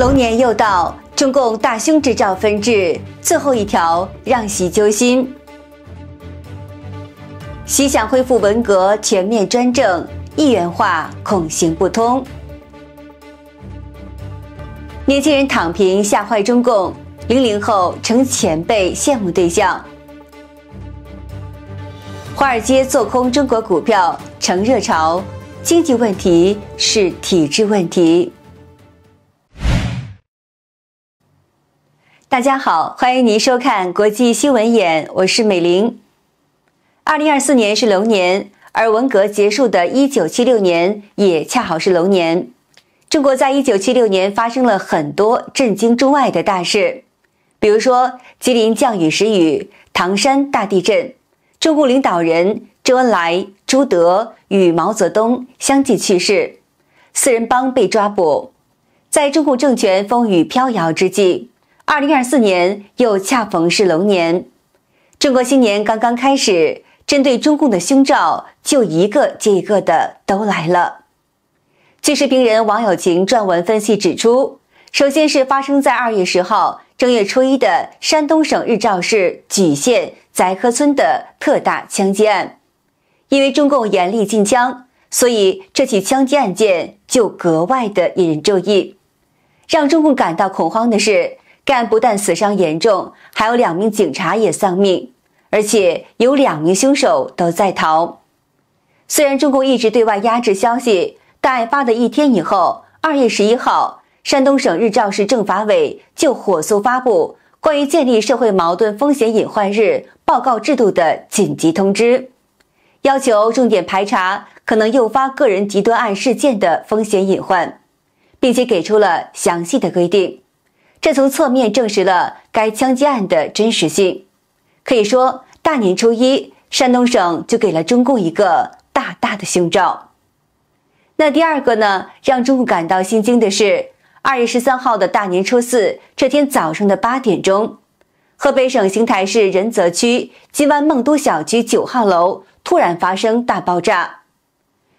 龙年又到，中共大凶之兆纷至，最后一条让习揪心。习想恢复文革全面专政，一元化恐行不通。年轻人躺平吓坏中共，零零后成前辈羡慕对象。华尔街做空中国股票成热潮，经济问题是体制问题。大家好，欢迎您收看《国际新闻眼》，我是美玲。二零二四年是龙年，而文革结束的一九七六年也恰好是龙年。中国在一九七六年发生了很多震惊中外的大事，比如说吉林降雨时雨、唐山大地震、中共领导人周恩来、朱德与毛泽东相继去世，四人帮被抓捕。在中共政权风雨飘摇之际。二零二四年又恰逢是龙年，中国新年刚刚开始，针对中共的凶兆就一个接一个的都来了。据视频人王友晴撰文分析指出，首先是发生在二月十号正月初一的山东省日照市莒县翟科村的特大枪击案，因为中共严厉禁枪，所以这起枪击案件就格外的引人注意。让中共感到恐慌的是。不但死伤严重，还有两名警察也丧命，而且有两名凶手都在逃。虽然中共一直对外压制消息，但发的一天以后，二月十一号，山东省日照市政法委就火速发布关于建立社会矛盾风险隐患日报告制度的紧急通知，要求重点排查可能诱发个人极端案事件的风险隐患，并且给出了详细的规定。这从侧面证实了该枪击案的真实性。可以说，大年初一，山东省就给了中共一个大大的胸罩。那第二个呢，让中共感到心惊的是，二月十三号的大年初四这天早上的八点钟，河北省邢台市任泽区金湾梦都小区九号楼突然发生大爆炸。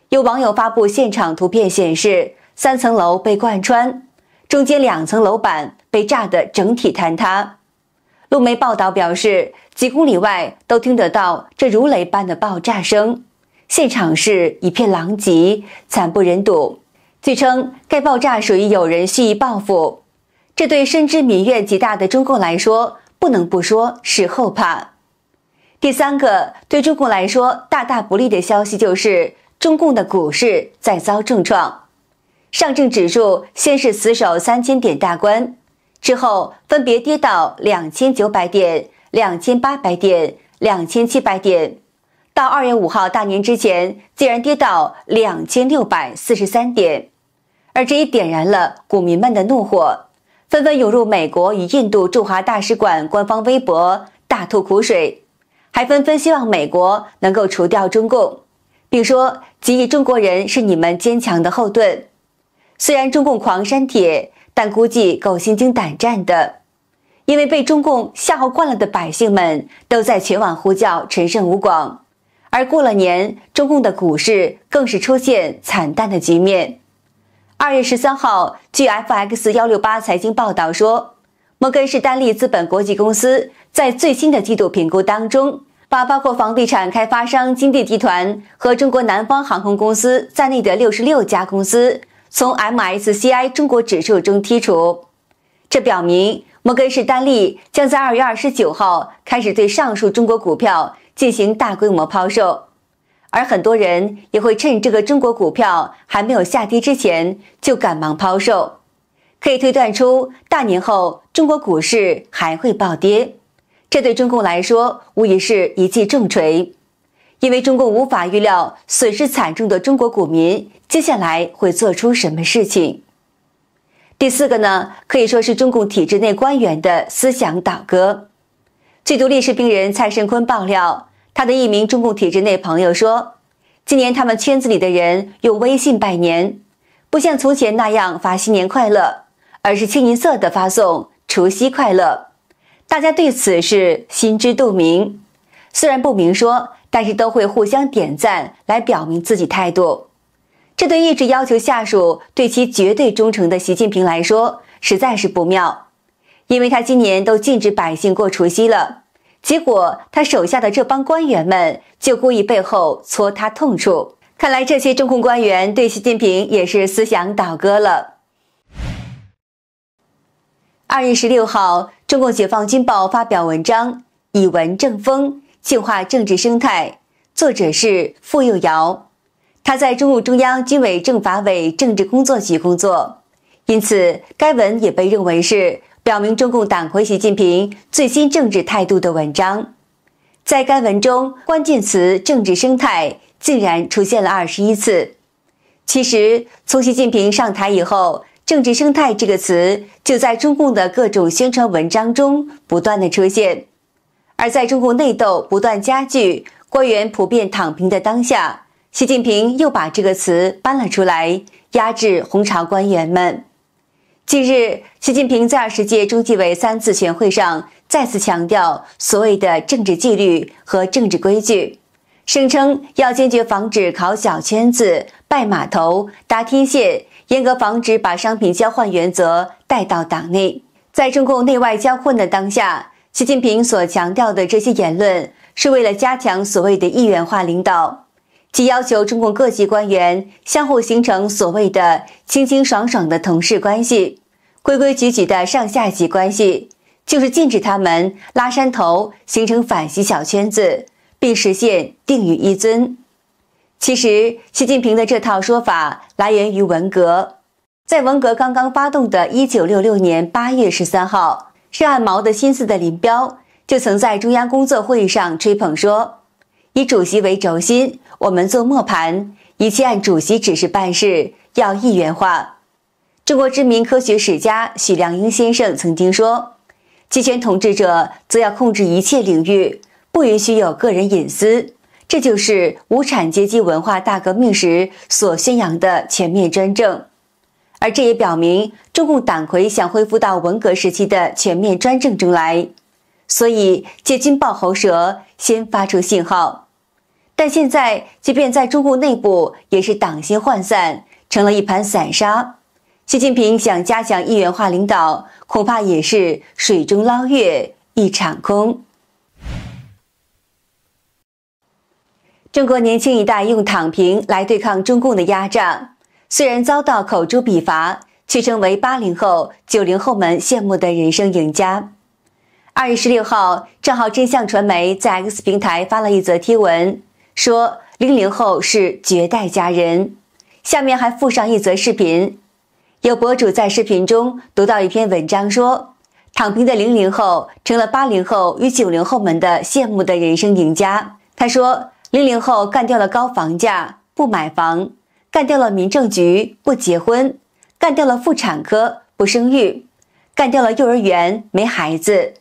有网友发布现场图片显示，三层楼被贯穿。中间两层楼板被炸得整体坍塌，路媒报道表示，几公里外都听得到这如雷般的爆炸声。现场是一片狼藉，惨不忍睹。据称，该爆炸属于有人蓄意报复。这对深知民怨极大的中共来说，不能不说是后怕。第三个对中共来说大大不利的消息，就是中共的股市再遭重创。上证指数先是死守三千点大关，之后分别跌到两千九百点、两千八百点、两千七百点，到二月五号大年之前，竟然跌到两千六百四十三点，而这一点燃了股民们的怒火，纷纷涌入美国与印度驻华大使馆官方微博大吐苦水，还纷纷希望美国能够除掉中共，并说“几亿中国人是你们坚强的后盾”。虽然中共狂删帖，但估计够心惊胆战的，因为被中共吓唬惯了的百姓们都在全网呼叫陈胜吴广。而过了年，中共的股市更是出现惨淡的局面。二月十三号，据 FX 幺六八财经报道说，摩根士丹利资本国际公司在最新的季度评估当中，把包括房地产开发商金地集团和中国南方航空公司在内的六十六家公司。从 MSCI 中国指数中剔除，这表明摩根士丹利将在二月二十九号开始对上述中国股票进行大规模抛售，而很多人也会趁这个中国股票还没有下跌之前就赶忙抛售，可以推断出大年后中国股市还会暴跌，这对中共来说无疑是一记重锤。因为中共无法预料损失惨重的中国股民接下来会做出什么事情。第四个呢，可以说是中共体制内官员的思想倒戈。据独立士病人蔡胜坤爆料，他的一名中共体制内朋友说，今年他们圈子里的人用微信拜年，不像从前那样发“新年快乐”，而是清一色的发送“除夕快乐”。大家对此是心知肚明，虽然不明说。但是都会互相点赞来表明自己态度，这对一直要求下属对其绝对忠诚的习近平来说实在是不妙，因为他今年都禁止百姓过除夕了，结果他手下的这帮官员们就故意背后戳他痛处，看来这些中共官员对习近平也是思想倒戈了。二月十六号，《中共解放军报》发表文章以文正风。净化政治生态，作者是傅幼尧，他在中共中央军委政法委政治工作局工作，因此该文也被认为是表明中共党魁习近平最新政治态度的文章。在该文中，关键词“政治生态”竟然出现了二十一次。其实，从习近平上台以后，“政治生态”这个词就在中共的各种宣传文章中不断的出现。而在中共内斗不断加剧、官员普遍躺平的当下，习近平又把这个词搬了出来，压制红朝官员们。近日，习近平在二十届中纪委三次全会上再次强调所谓的政治纪律和政治规矩，声称要坚决防止搞小圈子、拜码头、搭天线，严格防止把商品交换原则带到党内。在中共内外交困的当下。习近平所强调的这些言论，是为了加强所谓的“一元化领导”，即要求中共各级官员相互形成所谓的“清清爽爽”的同事关系，“规规矩矩”的上下级关系，就是禁止他们拉山头，形成反习小圈子，并实现“定语一尊”。其实，习近平的这套说法来源于文革，在文革刚刚发动的1966年8月13号。是按毛的心思的，林彪就曾在中央工作会议上吹捧说：“以主席为轴心，我们做磨盘，一切按主席指示办事，要一元化。”中国知名科学史家许良英先生曾经说：“集权统治者则要控制一切领域，不允许有个人隐私，这就是无产阶级文化大革命时所宣扬的全面专政。”而这也表明，中共党魁想恢复到文革时期的全面专政中来，所以借军报喉舌先发出信号。但现在，即便在中共内部，也是党心涣散，成了一盘散沙。习近平想加强一元化领导，恐怕也是水中捞月，一场空。中国年轻一代用躺平来对抗中共的压榨。虽然遭到口诛笔伐，却成为八零后、九零后们羡慕的人生赢家。二月十六号，账号真相传媒在 X 平台发了一则贴文，说零零后是绝代佳人，下面还附上一则视频。有博主在视频中读到一篇文章，说躺平的零零后成了八零后与九零后们的羡慕的人生赢家。他说，零零后干掉了高房价，不买房。干掉了民政局不结婚，干掉了妇产科不生育，干掉了幼儿园没孩子，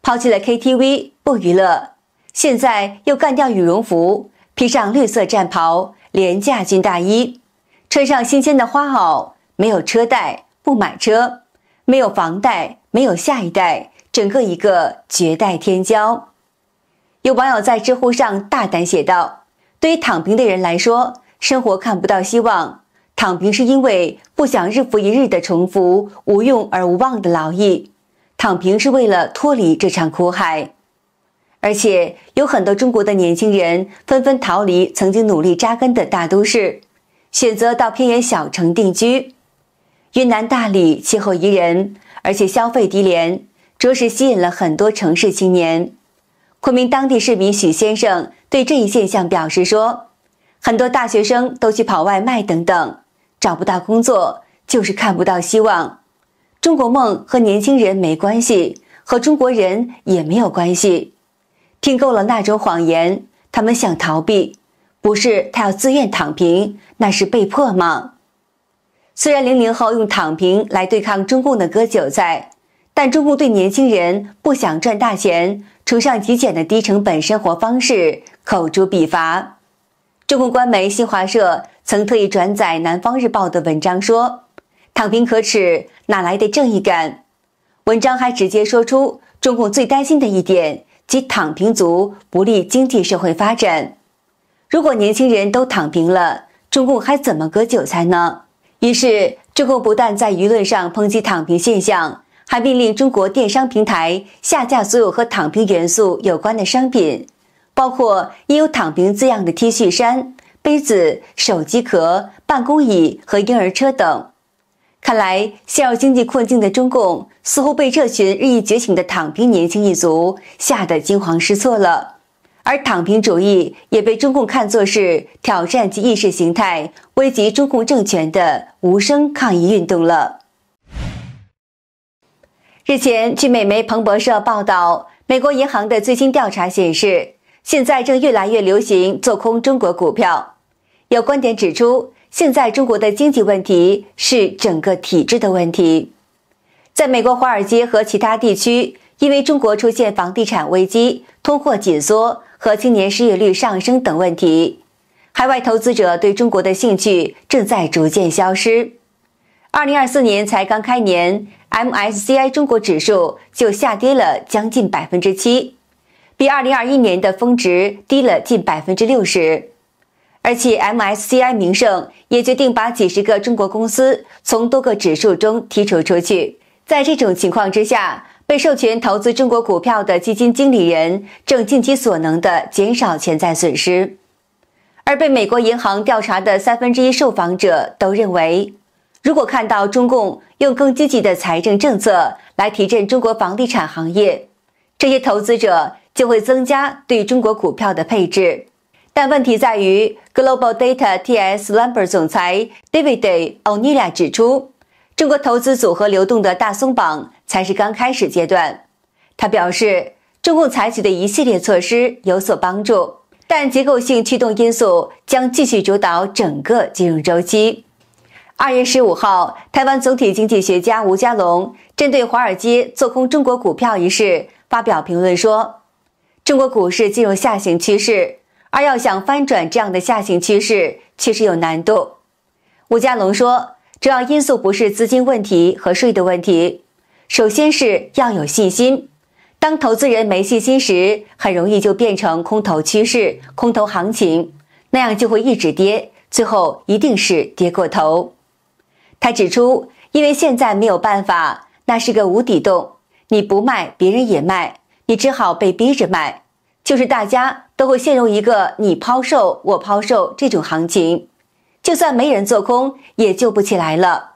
抛弃了 KTV 不娱乐，现在又干掉羽绒服，披上绿色战袍廉价军大衣，穿上新鲜的花袄，没有车贷不买车，没有房贷没有下一代，整个一个绝代天骄。有网友在知乎上大胆写道：“对于躺平的人来说。”生活看不到希望，躺平是因为不想日复一日的重复无用而无望的劳役，躺平是为了脱离这场苦海。而且有很多中国的年轻人纷纷逃离曾经努力扎根的大都市，选择到偏远小城定居。云南大理气候宜人，而且消费低廉，着实吸引了很多城市青年。昆明当地市民许先生对这一现象表示说。很多大学生都去跑外卖等等，找不到工作就是看不到希望。中国梦和年轻人没关系，和中国人也没有关系。听够了那种谎言，他们想逃避，不是他要自愿躺平，那是被迫吗？虽然零零后用躺平来对抗中共的割韭菜，但中共对年轻人不想赚大钱、崇尚极简的低成本生活方式口诛笔伐。中共官媒新华社曾特意转载南方日报的文章，说“躺平可耻，哪来的正义感？”文章还直接说出中共最担心的一点，即躺平族不利经济社会发展。如果年轻人都躺平了，中共还怎么割韭菜呢？于是，中共不但在舆论上抨击躺平现象，还命令中国电商平台下架所有和躺平元素有关的商品。包括印有“躺平”字样的 T 恤衫、杯子、手机壳、办公椅和婴儿车等。看来陷入经济困境的中共似乎被这群日益觉醒的躺平年轻一族吓得惊慌失措了，而躺平主义也被中共看作是挑战其意识形态、危及中共政权的无声抗议运动了。日前，据美媒彭博社报道，美国银行的最新调查显示。现在正越来越流行做空中国股票。有观点指出，现在中国的经济问题是整个体制的问题。在美国华尔街和其他地区，因为中国出现房地产危机、通货紧缩和青年失业率上升等问题，海外投资者对中国的兴趣正在逐渐消失。二零二四年才刚开年，MSCI 中国指数就下跌了将近百分之七。比二零二一年的峰值低了近百分之六十，而且 MSCI 名胜也决定把几十个中国公司从多个指数中剔除出去。在这种情况之下，被授权投资中国股票的基金经理人正尽其所能地减少潜在损失。而被美国银行调查的三分之一受访者都认为，如果看到中共用更积极的财政政策来提振中国房地产行业，这些投资者。就会增加对中国股票的配置，但问题在于，Global Data TS l a m b e r t 总裁 David O'Neill 指出，中国投资组合流动的大松绑才是刚开始阶段。他表示，中共采取的一系列措施有所帮助，但结构性驱动因素将继续主导整个金融周期。二月十五号，台湾总体经济学家吴家龙针对华尔街做空中国股票一事发表评论说。中国股市进入下行趋势，而要想翻转这样的下行趋势，确实有难度。吴家龙说，主要因素不是资金问题和税的问题，首先是要有信心。当投资人没信心时，很容易就变成空头趋势、空头行情，那样就会一直跌，最后一定是跌过头。他指出，因为现在没有办法，那是个无底洞，你不卖，别人也卖。你只好被逼着卖，就是大家都会陷入一个你抛售我抛售这种行情，就算没人做空也救不起来了，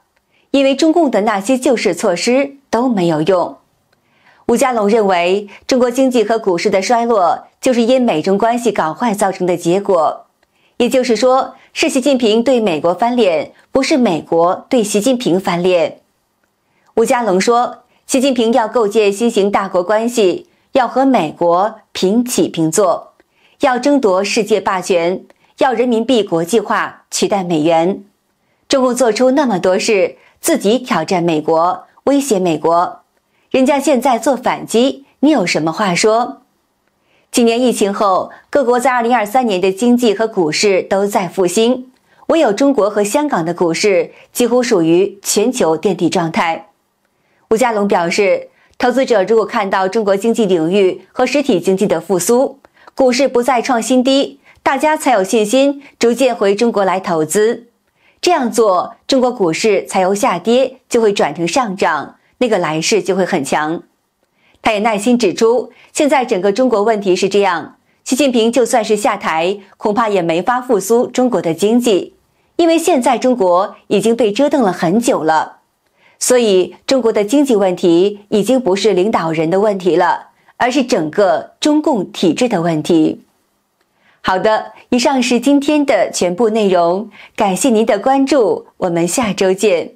因为中共的那些救市措施都没有用。吴家龙认为，中国经济和股市的衰落就是因美中关系搞坏造成的结果，也就是说是习近平对美国翻脸，不是美国对习近平翻脸。吴家龙说，习近平要构建新型大国关系。要和美国平起平坐，要争夺世界霸权，要人民币国际化取代美元。中共做出那么多事，自己挑战美国，威胁美国，人家现在做反击，你有什么话说？今年疫情后，各国在二零二三年的经济和股市都在复兴，唯有中国和香港的股市几乎属于全球垫底状态。吴家龙表示。投资者如果看到中国经济领域和实体经济的复苏，股市不再创新低，大家才有信心逐渐回中国来投资。这样做，中国股市才由下跌就会转成上涨，那个来势就会很强。他也耐心指出，现在整个中国问题是这样：习近平就算是下台，恐怕也没法复苏中国的经济，因为现在中国已经被折腾了很久了。所以，中国的经济问题已经不是领导人的问题了，而是整个中共体制的问题。好的，以上是今天的全部内容，感谢您的关注，我们下周见。